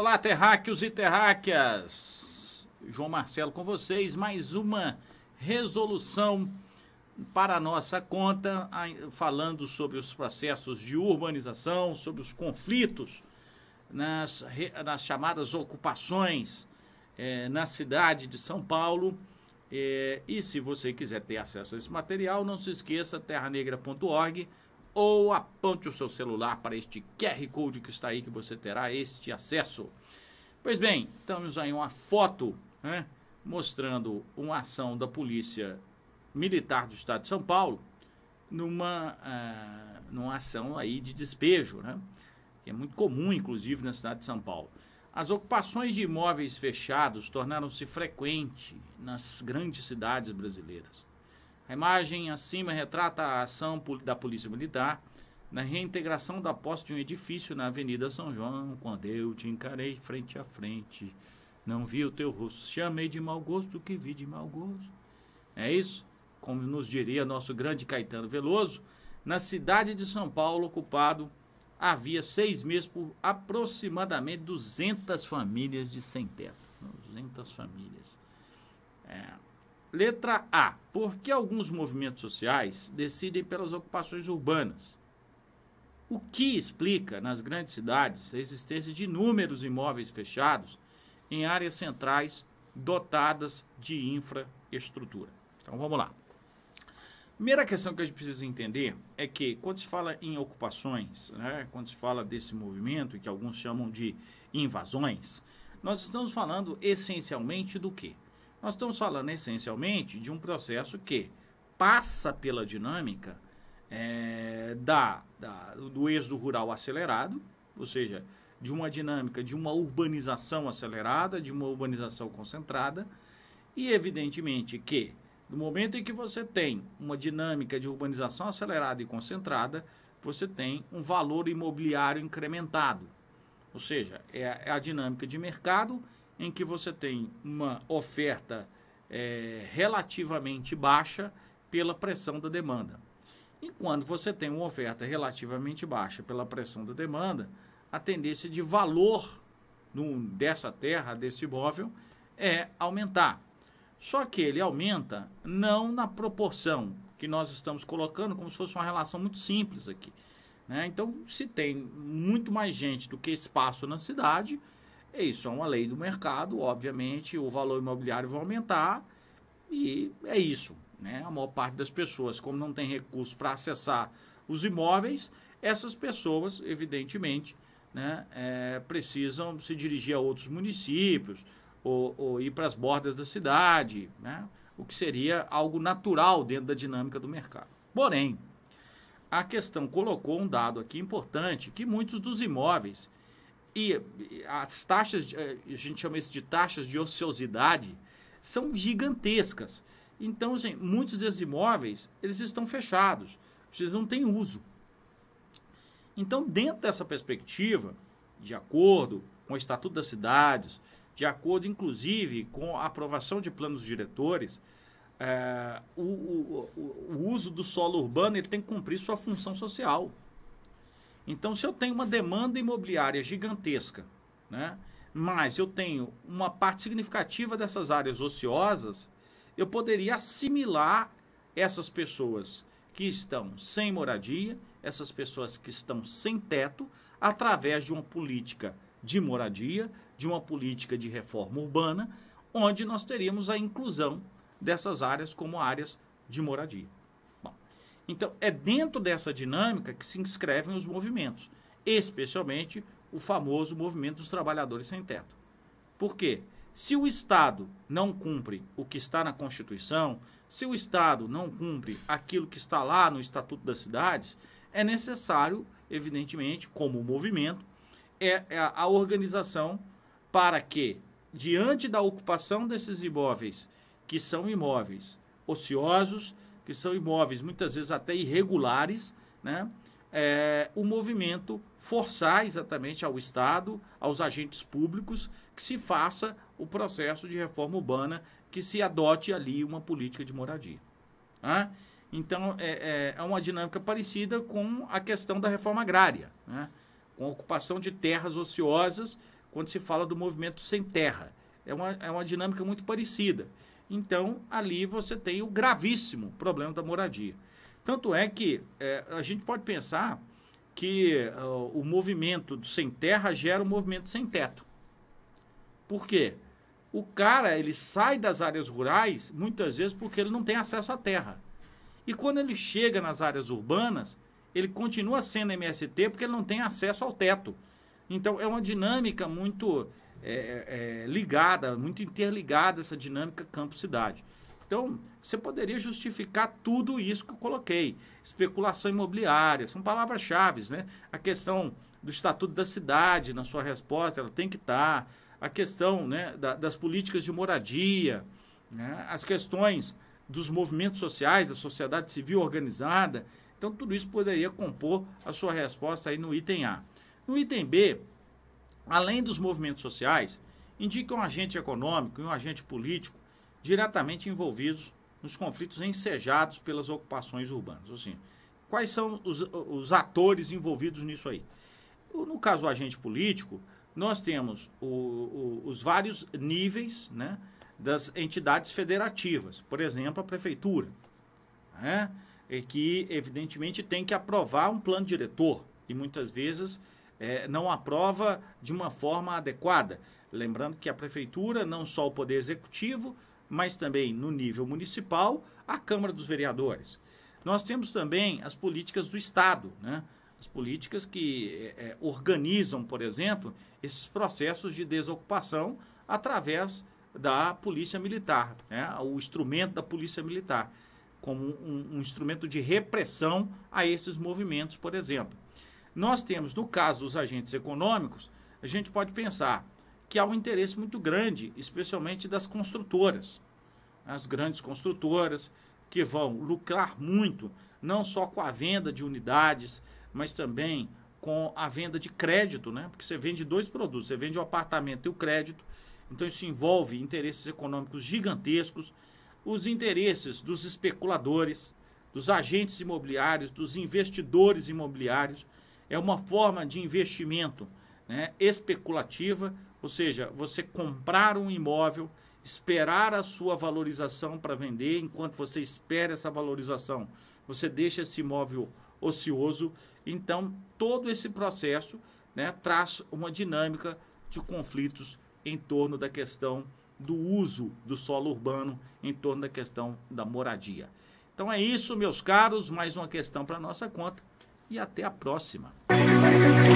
Olá, terráqueos e terráqueas. João Marcelo com vocês. Mais uma resolução para a nossa conta, falando sobre os processos de urbanização, sobre os conflitos nas, nas chamadas ocupações eh, na cidade de São Paulo. Eh, e se você quiser ter acesso a esse material, não se esqueça, terranegra.org ou aponte o seu celular para este QR Code que está aí que você terá este acesso. Pois bem, estamos aí uma foto né, mostrando uma ação da Polícia Militar do Estado de São Paulo numa, ah, numa ação aí de despejo, né, que é muito comum, inclusive, na cidade de São Paulo. As ocupações de imóveis fechados tornaram-se frequente nas grandes cidades brasileiras. A imagem acima retrata a ação da Polícia Militar na reintegração da posse de um edifício na Avenida São João, quando eu te encarei frente a frente, não vi o teu rosto, chamei de mau gosto o que vi de mau gosto. É isso? Como nos diria nosso grande Caetano Veloso, na cidade de São Paulo, ocupado havia seis meses por aproximadamente 200 famílias de sem teto. 200 famílias. É. Letra A. Por que alguns movimentos sociais decidem pelas ocupações urbanas? O que explica, nas grandes cidades, a existência de inúmeros imóveis fechados em áreas centrais dotadas de infraestrutura? Então vamos lá. Primeira questão que a gente precisa entender é que quando se fala em ocupações, né, quando se fala desse movimento que alguns chamam de invasões, nós estamos falando essencialmente do quê? Nós estamos falando essencialmente de um processo que passa pela dinâmica é, da, da, do êxodo rural acelerado, ou seja, de uma dinâmica de uma urbanização acelerada, de uma urbanização concentrada, e evidentemente que no momento em que você tem uma dinâmica de urbanização acelerada e concentrada, você tem um valor imobiliário incrementado. Ou seja, é a é dinâmica de mercado em que você tem uma oferta é, relativamente baixa pela pressão da demanda. E quando você tem uma oferta relativamente baixa pela pressão da demanda, a tendência de valor no, dessa terra, desse imóvel, é aumentar. Só que ele aumenta não na proporção que nós estamos colocando, como se fosse uma relação muito simples aqui. Né? Então, se tem muito mais gente do que espaço na cidade, isso é uma lei do mercado, obviamente, o valor imobiliário vai aumentar e é isso. Né? A maior parte das pessoas, como não tem recurso para acessar os imóveis, essas pessoas, evidentemente, né, é, precisam se dirigir a outros municípios ou, ou ir para as bordas da cidade, né, o que seria algo natural dentro da dinâmica do mercado. Porém, a questão colocou um dado aqui importante, que muitos dos imóveis e as taxas, eh, a gente chama isso de taxas de ociosidade, são gigantescas. Então, assim, muitos desses imóveis, eles estão fechados, eles não têm uso. Então, dentro dessa perspectiva, de acordo com o Estatuto das Cidades, de acordo, inclusive, com a aprovação de planos diretores, é, o, o, o, uso do solo urbano ele tem que cumprir sua função social. Então, se eu tenho uma demanda imobiliária gigantesca, né, mas eu tenho uma parte significativa dessas áreas ociosas, eu poderia assimilar essas pessoas que estão sem moradia, essas pessoas que estão sem teto, através de uma política de moradia, de uma política de reforma urbana, onde nós teríamos a inclusão dessas áreas como áreas de moradia. Então, é dentro dessa dinâmica que se inscrevem os movimentos, especialmente o famoso movimento dos trabalhadores sem teto. Por quê? Se o Estado não cumpre o que está na Constituição, se o Estado não cumpre aquilo que está lá no Estatuto das Cidades, é necessário, evidentemente, como movimento, é, é a organização para que, diante da ocupação desses imóveis, que são imóveis ociosos, que são imóveis muitas vezes até irregulares, né? É, o movimento forçar exatamente ao Estado, aos agentes públicos, que se faça o processo de reforma urbana, que se adote ali uma política de moradia. Né? Então, é, é, é uma dinâmica parecida com a questão da reforma agrária, né? com a ocupação de terras ociosas, quando se fala do movimento sem terra. É uma, é uma dinâmica muito parecida. Então, ali você tem o gravíssimo problema da moradia. Tanto é que é, a gente pode pensar que uh, o movimento do sem terra gera o um movimento sem teto. Por quê? O cara ele sai das áreas rurais muitas vezes porque ele não tem acesso à terra. E quando ele chega nas áreas urbanas, ele continua sendo MST porque ele não tem acesso ao teto. Então é uma dinâmica muito é, é, é, ligada, muito interligada essa dinâmica campo-cidade. Então, você poderia justificar tudo isso que eu coloquei. Especulação imobiliária, são palavras-chave, né? A questão do Estatuto da Cidade, na sua resposta, ela tem que estar. Tá. A questão né, da, das políticas de moradia, né? as questões dos movimentos sociais, da sociedade civil organizada. Então, tudo isso poderia compor a sua resposta aí no item A. No item B, além dos movimentos sociais, indica um agente econômico e um agente político diretamente envolvidos nos conflitos ensejados pelas ocupações urbanas. Ou seja, quais são os, os atores envolvidos nisso aí? No caso do agente político, nós temos o, o, os vários níveis né, das entidades federativas, por exemplo, a prefeitura, né, que evidentemente tem que aprovar um plano diretor e muitas vezes é, não aprova de uma forma adequada. Lembrando que a prefeitura, não só o poder executivo, mas também no nível municipal, a Câmara dos Vereadores. Nós temos também as políticas do Estado, né? as políticas que é, é organizam, por exemplo, esses processos de desocupação através da polícia militar, né? o instrumento da polícia militar, como um, um instrumento de repressão a esses movimentos, por exemplo. Nós temos, no caso dos agentes econômicos, a gente pode pensar que há um interesse muito grande, especialmente das construtoras, as grandes construtoras que vão lucrar muito, não só com a venda de unidades, mas também com a venda de crédito, né? Porque você vende dois produtos, você vende o apartamento e o crédito. Então isso envolve interesses econômicos gigantescos, os interesses dos especuladores, dos agentes imobiliários, dos investidores imobiliários é uma forma de investimento né, especulativa, ou seja, você comprar um imóvel, esperar a sua valorização para vender, enquanto você espera essa valorização, você deixa esse imóvel ocioso. Então, todo esse processo né, traz uma dinâmica de conflitos em torno da questão do uso do solo urbano, em torno da questão da moradia. Então é isso, meus caros, mais uma questão para nossa conta e até a próxima. Thank you.